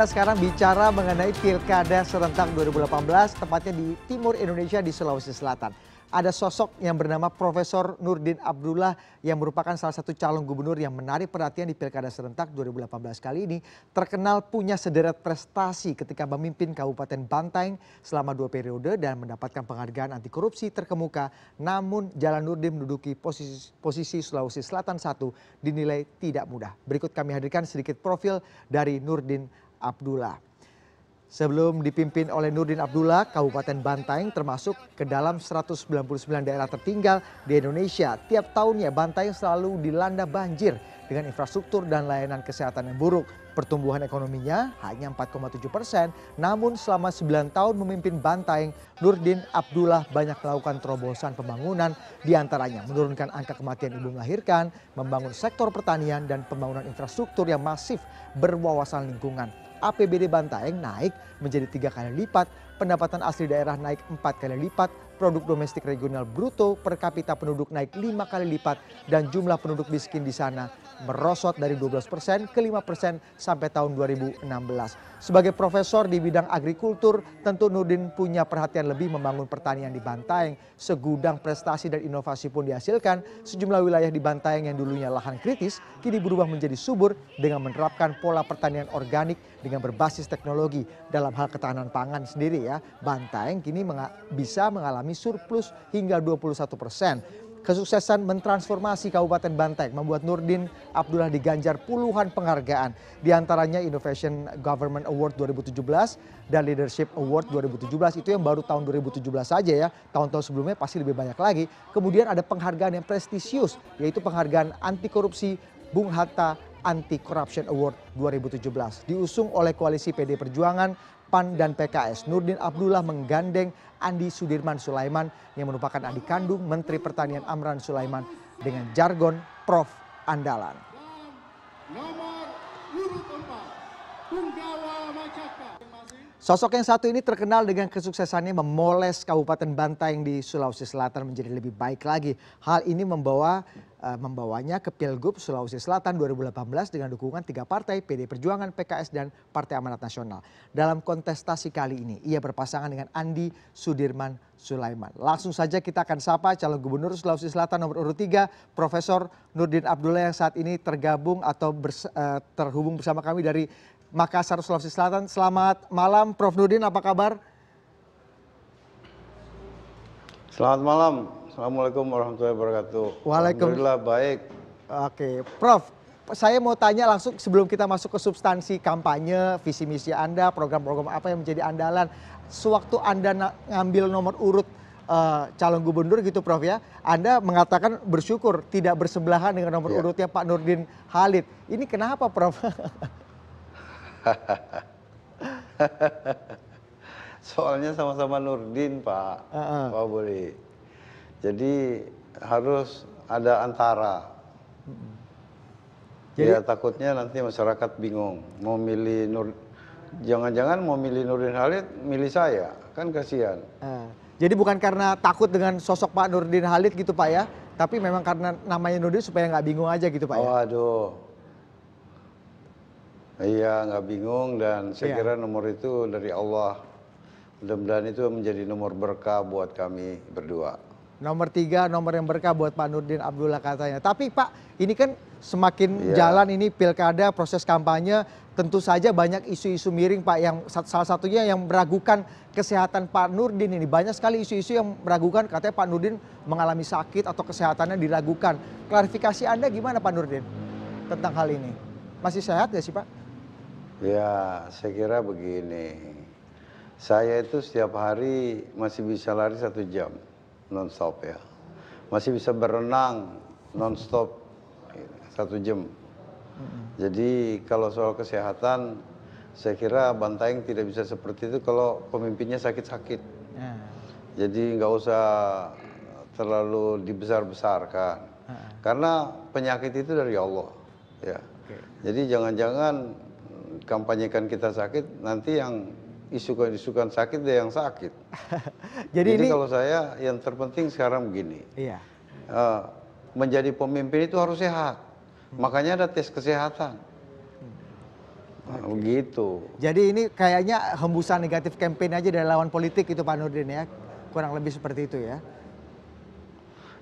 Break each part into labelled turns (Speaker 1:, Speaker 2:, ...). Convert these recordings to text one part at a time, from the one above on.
Speaker 1: Kita sekarang bicara mengenai Pilkada serentak 2018, tepatnya di timur Indonesia di Sulawesi Selatan. Ada sosok yang bernama Profesor Nurdin Abdullah yang merupakan salah satu calon gubernur yang menarik perhatian di Pilkada serentak 2018 kali ini. Terkenal punya sederet prestasi ketika memimpin Kabupaten Banteng selama dua periode dan mendapatkan penghargaan anti korupsi terkemuka. Namun Jalan Nurdin menduduki posisi, posisi Sulawesi Selatan 1 dinilai tidak mudah. Berikut kami hadirkan sedikit profil dari Nurdin Abdullah. Sebelum dipimpin oleh Nurdin Abdullah, Kabupaten Bantaeng termasuk ke dalam 199 daerah tertinggal di Indonesia. Tiap tahunnya Bantaeng selalu dilanda banjir dengan infrastruktur dan layanan kesehatan yang buruk. Pertumbuhan ekonominya hanya 4,7 persen, namun selama sembilan tahun memimpin Bantaeng, Nurdin Abdullah banyak melakukan terobosan pembangunan, Di antaranya menurunkan angka kematian ibu melahirkan, membangun sektor pertanian, dan pembangunan infrastruktur yang masif berwawasan lingkungan apbd bantaeng naik menjadi tiga kali lipat pendapatan asli daerah naik empat kali lipat produk domestik regional bruto per kapita penduduk naik lima kali lipat dan jumlah penduduk miskin di sana merosot dari 12 persen ke 5 persen sampai tahun 2016. Sebagai profesor di bidang agrikultur, tentu Nurdin punya perhatian lebih membangun pertanian di Bantaeng. Segudang prestasi dan inovasi pun dihasilkan. Sejumlah wilayah di Bantaeng yang dulunya lahan kritis, kini berubah menjadi subur dengan menerapkan pola pertanian organik dengan berbasis teknologi. Dalam hal ketahanan pangan sendiri ya, Bantaeng kini bisa mengalami surplus hingga 21 persen kesuksesan mentransformasi kabupaten banteng membuat nurdin abdullah diganjar puluhan penghargaan diantaranya innovation government award 2017 dan leadership award 2017 itu yang baru tahun 2017 saja ya tahun tahun sebelumnya pasti lebih banyak lagi kemudian ada penghargaan yang prestisius yaitu penghargaan anti korupsi bung hatta anti corruption award 2017 diusung oleh koalisi pd perjuangan pan dan pks nurdin abdullah menggandeng andi sudirman sulaiman yang merupakan adik kandung menteri pertanian amran sulaiman dengan jargon prof andalan sosok yang satu ini terkenal dengan kesuksesannya memoles kabupaten bantaeng di sulawesi selatan menjadi lebih baik lagi hal ini membawa eh, membawanya ke pilgub sulawesi selatan 2018 dengan dukungan tiga partai pd perjuangan pks dan partai amanat nasional dalam kontestasi kali ini ia berpasangan dengan andi sudirman sulaiman langsung saja kita akan sapa calon gubernur sulawesi selatan nomor urut tiga Profesor nurdin abdullah yang saat ini tergabung atau eh, terhubung bersama kami dari makassar sulawesi selatan selamat malam prof nudin apa kabar selamat malam assalamualaikum warahmatullahi wabarakatuh alhamdulillah baik oke prof saya mau tanya langsung sebelum kita masuk ke substansi kampanye, visi misi Anda, program-program apa yang menjadi andalan. Sewaktu Anda ngambil nomor urut uh, calon gubernur gitu Prof ya, Anda mengatakan bersyukur tidak bersebelahan dengan nomor iya. urutnya Pak Nurdin Halid. Ini kenapa Prof?
Speaker 2: soalnya sama-sama Nurdin Pak uh-uh. Pak Boli jadi harus ada antara ya, jadi, ya takutnya nanti masyarakat bingung mau milih Nur jangan-jangan mau milih Nurdin Halid milih saya kan kasihan
Speaker 1: uh, jadi bukan karena takut dengan sosok Pak Nurdin Halid gitu Pak ya tapi memang karena namanya Nurdin supaya nggak bingung aja gitu Pak oh, ya
Speaker 2: aduh Iya, nggak bingung dan saya iya. kira nomor itu dari Allah. Mudah-mudahan itu menjadi nomor berkah buat kami berdua.
Speaker 1: Nomor tiga, nomor yang berkah buat Pak Nurdin Abdullah katanya. Tapi Pak, ini kan semakin iya. jalan ini pilkada, proses kampanye, tentu saja banyak isu-isu miring Pak. Yang salah satunya yang meragukan kesehatan Pak Nurdin ini. Banyak sekali isu-isu yang meragukan, katanya Pak Nurdin mengalami sakit atau kesehatannya diragukan. Klarifikasi Anda gimana Pak Nurdin tentang hal ini? Masih sehat gak sih Pak?
Speaker 2: Ya, saya kira begini. Saya itu setiap hari masih bisa lari satu jam non-stop ya. Masih bisa berenang non-stop satu jam. Jadi kalau soal kesehatan, saya kira Bantaeng tidak bisa seperti itu kalau pemimpinnya sakit-sakit. Ya. Jadi nggak usah terlalu dibesar-besarkan. Karena penyakit itu dari Allah. Ya. Jadi jangan-jangan kampanyekan kita sakit, nanti yang isukan isukan sakit dia yang sakit. Jadi, Jadi ini... kalau saya yang terpenting sekarang begini, iya. uh, menjadi pemimpin itu harus sehat. Hmm. Makanya ada tes kesehatan. Nah, okay. Begitu.
Speaker 1: Jadi ini kayaknya hembusan negatif kampanye aja dari lawan politik itu Pak Nurdin ya. Kurang lebih seperti itu ya.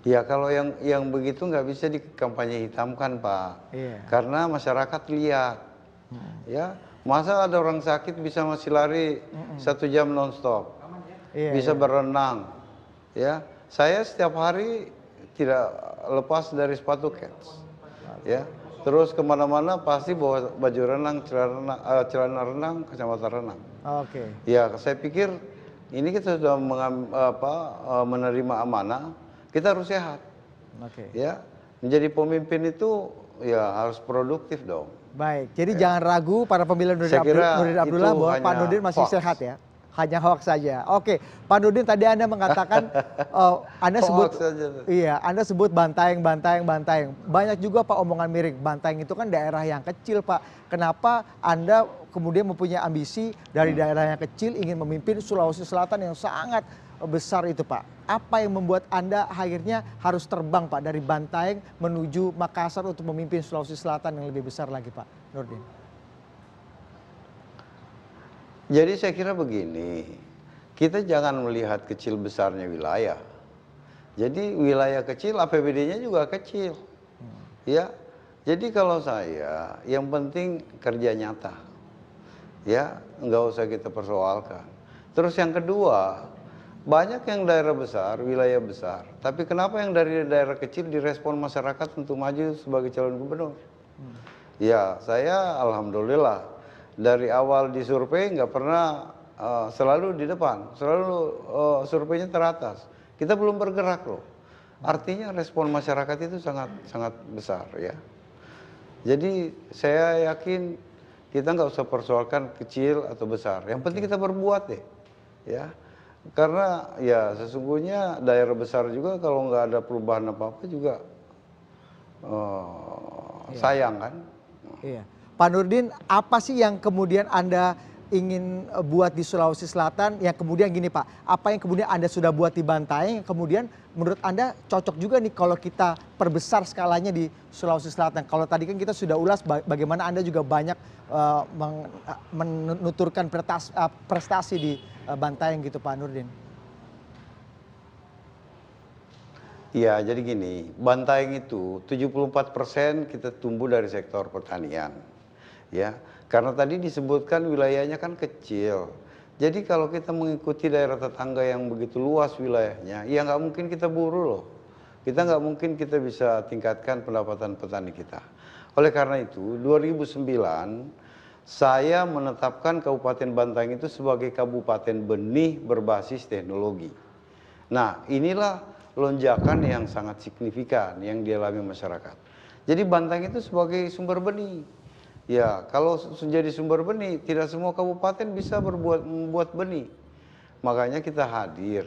Speaker 2: Ya kalau yang yang begitu nggak bisa dikampanye hitamkan Pak. Iya. Karena masyarakat lihat Hmm. ya masa ada orang sakit bisa masih lari hmm. satu jam nonstop ya? Iya, bisa iya. berenang ya saya setiap hari tidak lepas dari sepatu kets, ya terus kemana-mana pasti bawa baju renang celana uh, celana renang kacamata renang oke okay. ya saya pikir ini kita sudah apa, eh, menerima amanah kita harus sehat oke okay. ya menjadi pemimpin itu ya harus produktif dong
Speaker 1: baik jadi ya. jangan ragu para pemilih nurdin abdullah bahwa pak nurdin masih sehat ya hanya hoax saja oke pak nurdin tadi anda mengatakan oh, anda sebut iya anda sebut bantaeng bantaeng bantaeng banyak juga pak omongan mirip bantaeng itu kan daerah yang kecil pak kenapa anda kemudian mempunyai ambisi dari hmm. daerah yang kecil ingin memimpin sulawesi selatan yang sangat besar itu pak apa yang membuat anda akhirnya harus terbang pak dari bantaeng menuju makassar untuk memimpin sulawesi selatan yang lebih besar lagi pak nurdin
Speaker 2: jadi saya kira begini kita jangan melihat kecil besarnya wilayah jadi wilayah kecil APBD-nya juga kecil hmm. ya jadi kalau saya yang penting kerja nyata ya nggak usah kita persoalkan terus yang kedua banyak yang daerah besar, wilayah besar. Tapi kenapa yang dari daerah kecil direspon masyarakat untuk maju sebagai calon gubernur? Hmm. Ya, saya alhamdulillah dari awal di survei nggak pernah uh, selalu di depan, selalu uh, surveinya teratas. Kita belum bergerak loh. Artinya respon masyarakat itu sangat sangat besar ya. Jadi saya yakin kita nggak usah persoalkan kecil atau besar. Yang penting kita berbuat deh, ya karena ya sesungguhnya daerah besar juga kalau nggak ada perubahan apa apa juga eh, iya. sayang kan.
Speaker 1: Iya. Pak Nurdin, apa sih yang kemudian anda ingin eh, buat di Sulawesi Selatan yang kemudian gini Pak, apa yang kemudian Anda sudah buat di Bantaeng yang kemudian menurut Anda cocok juga nih kalau kita perbesar skalanya di Sulawesi Selatan. Kalau tadi kan kita sudah ulas bagaimana Anda juga banyak uh, menuturkan prestasi, uh, eh, prestasi di uh, Bantaeng gitu Pak Nurdin.
Speaker 2: Iya, jadi gini, Bantaeng itu 74% kita tumbuh dari sektor pertanian. Ya, karena tadi disebutkan wilayahnya kan kecil. Jadi kalau kita mengikuti daerah tetangga yang begitu luas wilayahnya, ya nggak mungkin kita buru loh. Kita nggak mungkin kita bisa tingkatkan pendapatan petani kita. Oleh karena itu, 2009 saya menetapkan Kabupaten Bantang itu sebagai kabupaten benih berbasis teknologi. Nah, inilah lonjakan yang sangat signifikan yang dialami masyarakat. Jadi Bantang itu sebagai sumber benih. Ya, kalau menjadi sumber benih, tidak semua kabupaten bisa berbuat membuat benih. Makanya kita hadir.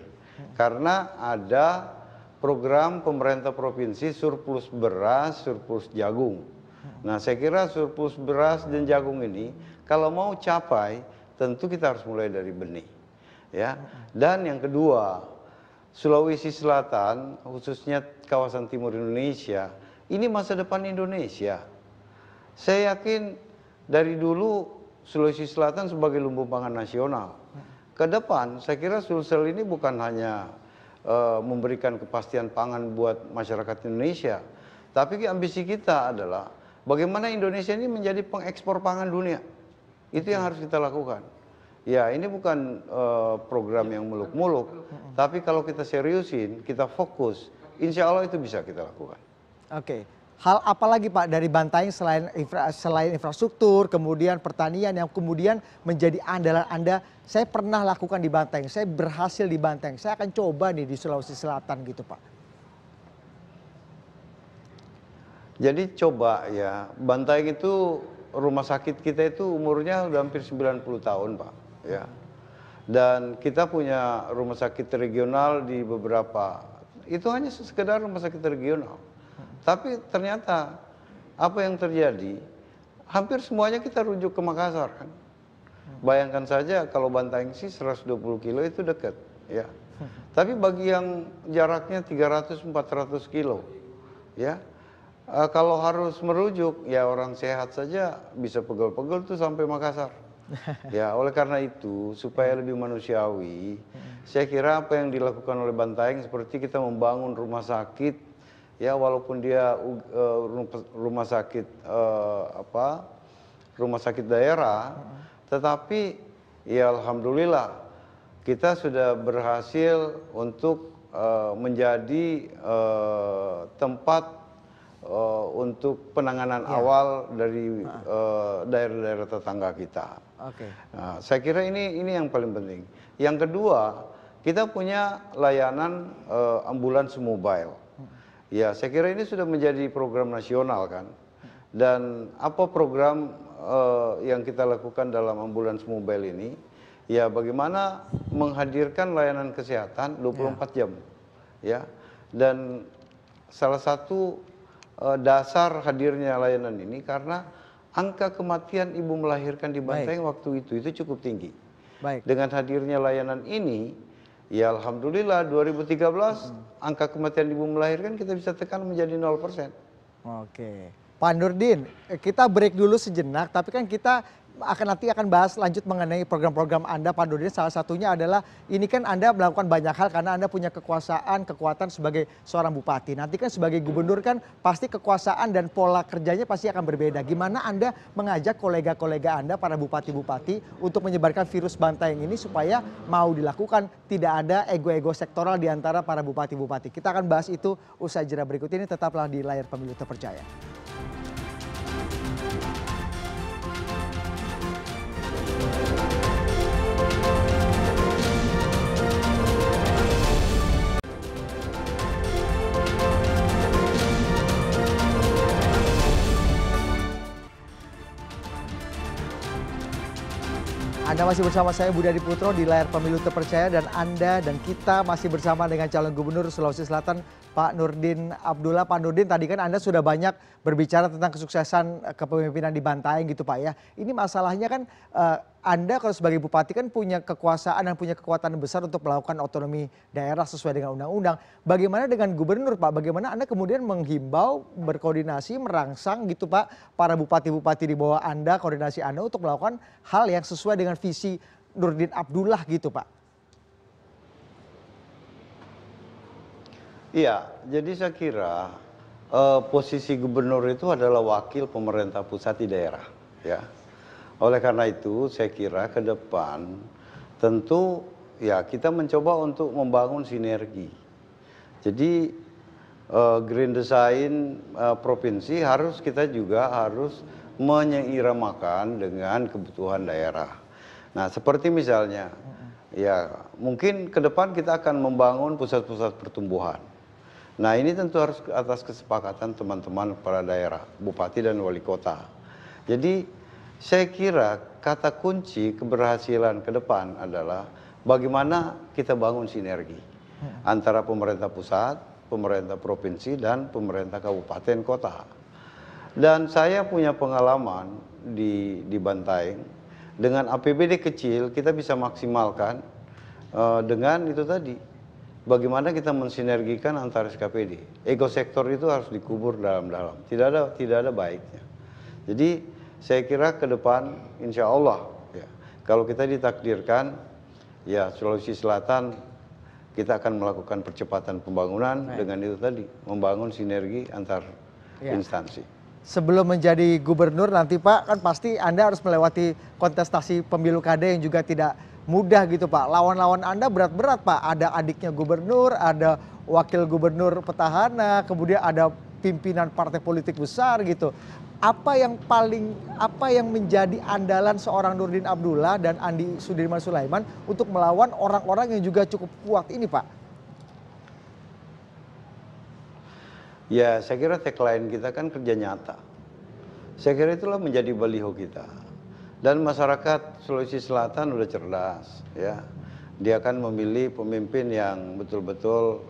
Speaker 2: Karena ada program pemerintah provinsi surplus beras, surplus jagung. Nah, saya kira surplus beras dan jagung ini kalau mau capai tentu kita harus mulai dari benih. Ya. Dan yang kedua, Sulawesi Selatan khususnya kawasan timur Indonesia, ini masa depan Indonesia saya yakin dari dulu sulawesi selatan sebagai lumbung pangan nasional ke depan saya kira sulsel ini bukan hanya eh, memberikan kepastian pangan buat masyarakat Indonesia tapi ambisi kita adalah bagaimana Indonesia ini menjadi pengekspor pangan dunia itu yang harus kita lakukan ya ini bukan uh, program yang muluk-muluk tapi kalau kita seriusin kita fokus insya Allah itu bisa kita lakukan
Speaker 1: oke okay hal apa lagi Pak dari Bantaing selain infra, selain infrastruktur, kemudian pertanian yang kemudian menjadi andalan Anda? Saya pernah lakukan di Bantaing, saya berhasil di Bantaing. Saya akan coba nih di Sulawesi Selatan gitu, Pak.
Speaker 2: Jadi coba ya, Bantaing itu rumah sakit kita itu umurnya udah hampir 90 tahun, Pak, ya. Dan kita punya rumah sakit regional di beberapa itu hanya sekedar rumah sakit regional. Hmm. Tapi ternyata apa yang terjadi? Hampir semuanya kita rujuk ke Makassar kan. Bayangkan saja kalau Bantaeng sih 120 kilo itu dekat, ya. Tapi bagi yang jaraknya 300-400 kilo, ya, e, kalau harus merujuk, ya orang sehat saja bisa pegel-pegel tuh sampai Makassar. Ya, oleh karena itu supaya lebih manusiawi, hmm. saya kira apa yang dilakukan oleh Bantaeng seperti kita membangun rumah sakit ya walaupun dia eh, rumah sakit eh, apa rumah sakit daerah tetapi ya alhamdulillah kita sudah berhasil untuk eh, menjadi tempat untuk penanganan ya. awal dari nah. daerah-daerah tetangga kita. Oke. Nah, saya kira ini ini yang paling penting. Yang kedua, kita punya layanan ambulans mobile ya saya kira ini sudah menjadi program nasional kan dan apa program uh, yang kita lakukan dalam ambulans mobile ini ya bagaimana menghadirkan layanan kesehatan 24 ya. jam ya dan salah satu uh, dasar hadirnya layanan ini karena angka kematian ibu melahirkan di Banteng Baik. waktu itu itu cukup tinggi. Baik. Dengan hadirnya layanan ini Ya alhamdulillah 2013
Speaker 1: hmm. angka kematian ibu melahirkan kita bisa tekan menjadi 0%. Oke. Pak Nurdin, eh, kita break dulu sejenak tapi kan kita akan nanti akan bahas lanjut mengenai program-program Anda Pak Dodi salah satunya adalah ini kan Anda melakukan banyak hal karena Anda punya kekuasaan, kekuatan sebagai seorang bupati. Nanti kan sebagai gubernur kan pasti kekuasaan dan pola kerjanya pasti akan berbeda. Gimana Anda mengajak kolega-kolega Anda para bupati-bupati untuk menyebarkan virus bantai ini supaya mau dilakukan tidak ada ego-ego sektoral di antara para bupati-bupati. Kita akan bahas itu usai jeda berikut ini tetaplah di layar pemilu terpercaya. masih bersama saya budi adiputro di layar pemilu terpercaya dan anda dan kita masih bersama dengan calon gubernur sulawesi selatan pak nurdin abdullah pak nurdin tadi kan anda sudah banyak berbicara tentang kesuksesan kepemimpinan di bantaeng gitu pak ya ini masalahnya kan eh, anda kalau sebagai bupati kan punya kekuasaan dan punya kekuatan besar untuk melakukan otonomi daerah sesuai dengan undang undang bagaimana dengan gubernur pak bagaimana anda kemudian menghimbau berkoordinasi merangsang gitu pak para bupati bupati di bawah anda koordinasi anda untuk melakukan hal yang sesuai dengan visi nurdin abdullah gitu pak
Speaker 2: Iya, jadi saya kira eh, posisi gubernur itu adalah wakil pemerintah pusat di daerah, ya oleh karena itu saya kira ke depan tentu ya kita mencoba untuk membangun sinergi jadi eh, green design eh, provinsi harus kita juga harus menyeiramakan dengan kebutuhan daerah nah seperti misalnya ya mungkin ke depan kita akan membangun pusat-pusat pertumbuhan Nah ini tentu harus atas kesepakatan teman-teman para daerah, bupati dan wali kota. Jadi saya kira kata kunci keberhasilan ke depan adalah bagaimana kita bangun sinergi hmm. antara pemerintah pusat, pemerintah provinsi, dan pemerintah kabupaten kota. Dan saya punya pengalaman di, di Bantaeng, dengan APBD kecil kita bisa maksimalkan uh, dengan itu tadi. Bagaimana kita mensinergikan antara SKPD. Ego sektor itu harus dikubur dalam-dalam. Tidak ada tidak ada baiknya. Jadi saya kira ke depan insya Allah ya, kalau kita ditakdirkan ya Sulawesi Selatan kita akan melakukan percepatan pembangunan Baik. dengan itu tadi membangun sinergi antar ya. instansi.
Speaker 1: Sebelum menjadi gubernur nanti Pak kan pasti Anda harus melewati kontestasi pemilu kada yang juga tidak mudah gitu Pak. Lawan-lawan Anda berat-berat Pak. Ada adiknya gubernur, ada wakil gubernur petahana, kemudian ada pimpinan partai politik besar gitu apa yang paling apa yang menjadi andalan seorang Nurdin Abdullah dan Andi Sudirman Sulaiman untuk melawan orang-orang yang juga cukup kuat ini, Pak?
Speaker 2: Ya, saya kira tagline kita kan kerja nyata. Saya kira itulah menjadi baliho kita. Dan masyarakat Sulawesi Selatan sudah cerdas, ya. Dia akan memilih pemimpin yang betul-betul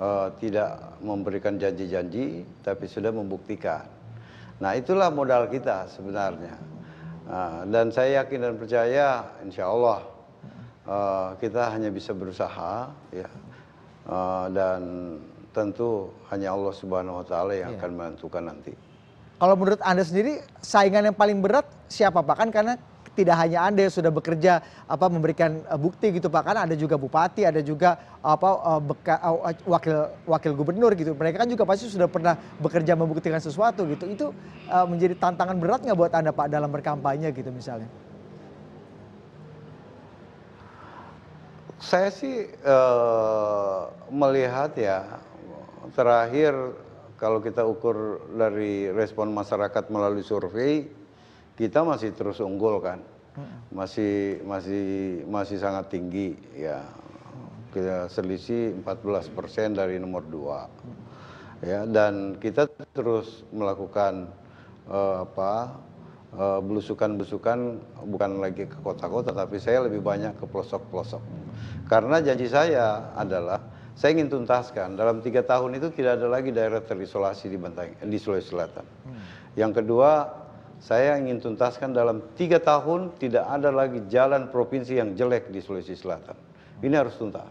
Speaker 2: uh, tidak memberikan janji-janji, tapi sudah membuktikan Nah itulah modal kita sebenarnya. Nah, dan saya yakin dan percaya, insya Allah uh, kita hanya bisa berusaha, ya. Uh, dan tentu hanya Allah Subhanahu Wa Taala yang iya. akan menentukan nanti.
Speaker 1: Kalau menurut anda sendiri, saingan yang paling berat siapa pak? Kan karena tidak hanya anda yang sudah bekerja memberikan eh, bukti gitu pak kan ada juga bupati ada juga eh, eh, wakil gubernur gitu mereka kan juga pasti sudah pernah bekerja membuktikan sesuatu gitu itu menjadi tantangan berat nggak buat anda pak dalam berkampanye gitu misalnya
Speaker 2: saya sih melihat ya terakhir kalau kita ukur dari respon masyarakat melalui survei kita masih terus unggul kan masih masih masih sangat tinggi ya kita selisih 14 persen dari nomor dua ya dan kita terus melakukan uh, apa eh, belusukan-belusukan bukan lagi ke kota-kota tapi saya lebih banyak ke pelosok-pelosok karena janji saya adalah saya ingin tuntaskan dalam tiga tahun itu tidak ada lagi daerah terisolasi di bintang di Sulawesi Selatan hmm. yang kedua saya ingin tuntaskan dalam tiga tahun tidak ada lagi jalan provinsi yang jelek di Sulawesi Selatan. Ini harus tuntas.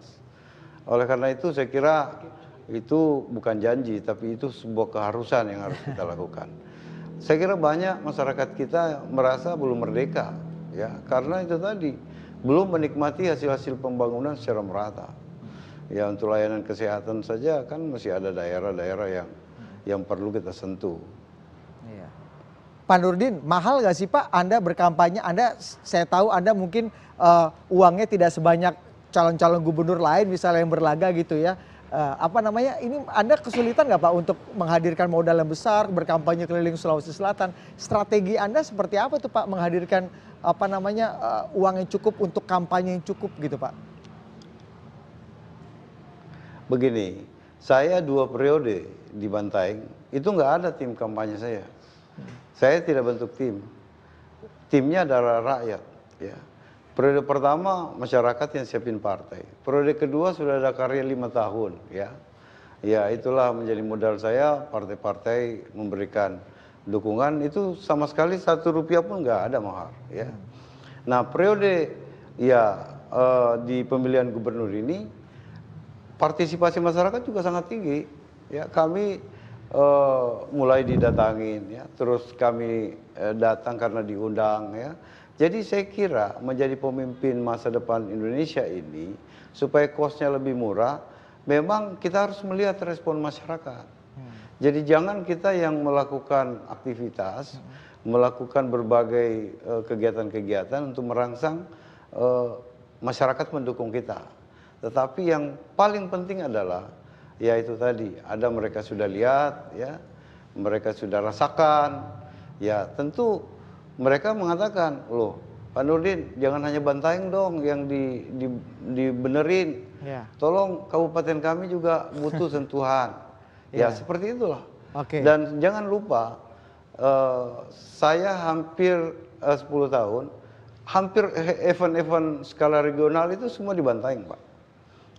Speaker 2: Oleh karena itu saya kira itu bukan janji tapi itu sebuah keharusan yang harus kita lakukan. Saya kira banyak masyarakat kita merasa belum merdeka ya karena itu tadi belum menikmati hasil-hasil pembangunan secara merata. Ya untuk layanan kesehatan saja kan masih ada daerah-daerah yang yang perlu kita sentuh
Speaker 1: pak nurdin mahal nggak sih pak anda berkampanye anda saya tahu anda mungkin eh, uangnya tidak sebanyak calon calon gubernur lain misalnya yang berlaga gitu ya eh, apa namanya ini anda kesulitan nggak pak untuk menghadirkan modal yang besar berkampanye keliling sulawesi selatan strategi anda seperti apa tuh pak menghadirkan apa namanya eh, uang yang cukup untuk kampanye yang cukup gitu pak
Speaker 2: begini saya dua periode di Bantaeng itu nggak ada tim kampanye saya saya tidak bentuk tim. Timnya adalah rakyat. Ya. Periode pertama masyarakat yang siapin partai. Periode kedua sudah ada karya lima tahun. Ya, ya itulah menjadi modal saya. Partai-partai memberikan dukungan itu sama sekali satu rupiah pun nggak ada mahar. Ya. Nah periode ya uh, di pemilihan gubernur ini partisipasi masyarakat juga sangat tinggi. Ya kami uh, mulai didatangin ya terus kami uh, datang karena diundang ya jadi saya kira menjadi pemimpin masa depan Indonesia ini supaya kosnya lebih murah memang kita harus melihat respon masyarakat hmm. jadi jangan kita yang melakukan aktivitas hmm. melakukan berbagai kegiatan eh, kegiatan-kegiatan untuk merangsang uh, masyarakat mendukung kita tetapi yang paling penting adalah ya itu tadi ada mereka sudah lihat ya mereka sudah rasakan ya tentu mereka mengatakan loh Pak Nurdin jangan hanya bantaing dong yang di, di, dibenerin ya. tolong kabupaten kami juga butuh sentuhan ya, ya seperti itulah okay. dan jangan lupa uh, saya hampir eh, uh, 10 tahun hampir event-event skala regional itu semua dibantaing Pak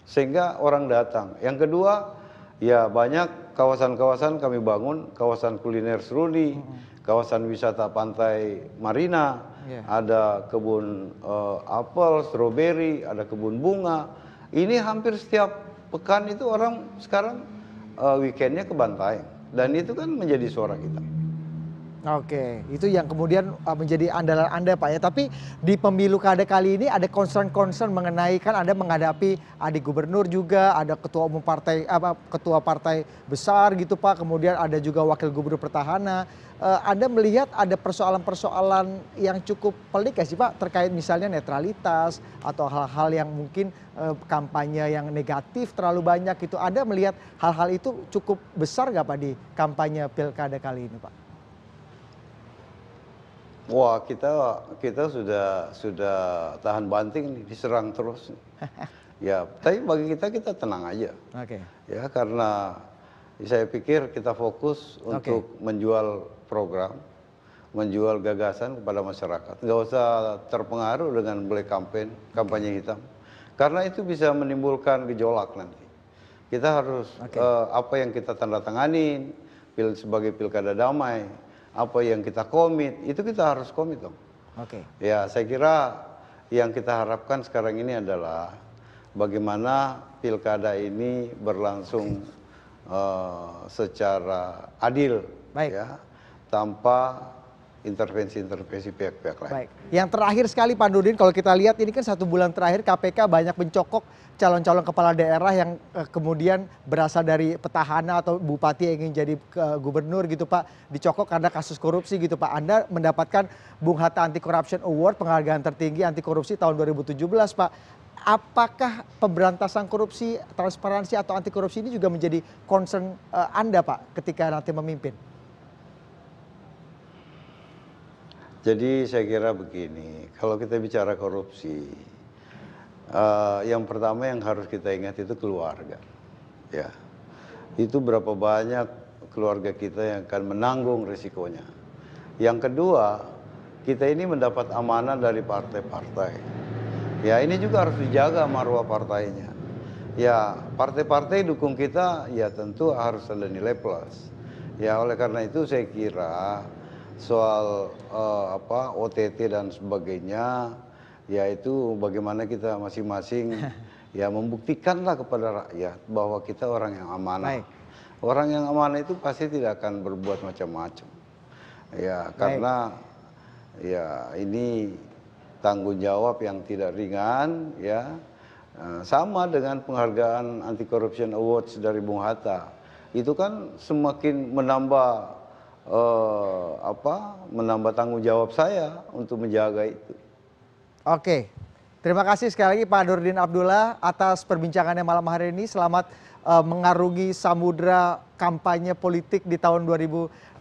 Speaker 2: sehingga orang datang. Yang kedua, ya banyak kawasan-kawasan kami bangun, kawasan kuliner Seruni, hmm. kawasan wisata pantai Marina, yeah. ada kebun uh, apel, stroberi, ada kebun bunga. Ini hampir setiap pekan itu orang sekarang uh, weekendnya ke pantai. dan itu kan menjadi suara kita
Speaker 1: oke itu yang kemudian uh, menjadi andalan anda pak ya tapi di pemilu kada kali ini ada concern concern mengenai kan anda menghadapi adik gubernur juga ada ketua umum partai apa ketua partai besar gitu pak kemudian ada juga wakil gubernur pertahanan. Uh, anda melihat ada persoalan-persoalan yang cukup pelik ya sih pak terkait misalnya netralitas atau hal-hal yang mungkin uh, kampanye yang negatif terlalu banyak itu. anda melihat hal-hal itu cukup besar nggak pak di kampanye pilkada kali ini pak
Speaker 2: Wah kita kita sudah sudah tahan banting diserang terus. ya, tapi bagi kita kita tenang aja. Oke. Okay. Ya karena saya pikir kita fokus okay. untuk menjual program, menjual gagasan kepada masyarakat. Gak usah terpengaruh dengan black campaign, kampanye hitam. Karena itu bisa menimbulkan gejolak nanti. Kita harus okay. uh, eh, apa yang kita tanda tanganin pil, sebagai pilkada damai apa yang kita komit itu kita harus komit dong. Oke. Okay. Ya saya kira yang kita harapkan sekarang ini adalah bagaimana pilkada ini berlangsung okay. uh, eh, secara adil, Baik. ya tanpa intervensi-intervensi pihak-pihak lain. Baik.
Speaker 1: Yang terakhir sekali Pak Nurdin, kalau kita lihat ini kan satu bulan terakhir KPK banyak mencokok calon-calon kepala daerah yang eh, kemudian berasal dari petahana atau bupati yang ingin jadi gubernur gitu Pak, dicokok karena kasus korupsi gitu Pak. Anda mendapatkan Bung Hatta Anti Corruption Award, penghargaan tertinggi anti korupsi tahun 2017 Pak. Apakah pemberantasan korupsi, transparansi atau anti korupsi ini juga menjadi concern eh, Anda Pak ketika nanti memimpin?
Speaker 2: jadi saya kira begini kalau kita bicara korupsi eh, yang pertama yang harus kita ingat itu keluarga ya itu berapa banyak keluarga kita yang akan menanggung risikonya yang kedua kita ini mendapat amanah dari partai-partai ya ini juga harus dijaga marwah partainya ya partai-partai dukung kita ya tentu harus ada nilai plus ya oleh karena itu saya kira soal eh, ott dan sebagainya yaitu bagaimana kita masing masing ya membuktikanlah kepada rakyat bahwa kita orang yang amanah. Orang yang amanah itu pasti tidak akan berbuat macam-macam. Ya, karena ya ini tanggung jawab yang tidak ringan ya. Eh, sama dengan penghargaan Anti Corruption Awards dari Bung Hatta. Itu kan semakin menambah Eh, apa menambah tanggung jawab saya untuk menjaga itu.
Speaker 1: Oke. Terima kasih sekali lagi Pak Nurdin Abdullah atas perbincangannya malam hari ini. Selamat uh, mengarungi samudra kampanye politik di tahun 2018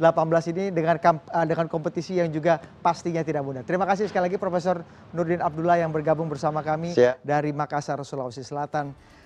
Speaker 1: ini dengan uh, dengan kompetisi yang juga pastinya tidak mudah. Terima kasih sekali lagi Profesor Nurdin Abdullah yang bergabung bersama kami Siap. dari Makassar, Sulawesi Selatan.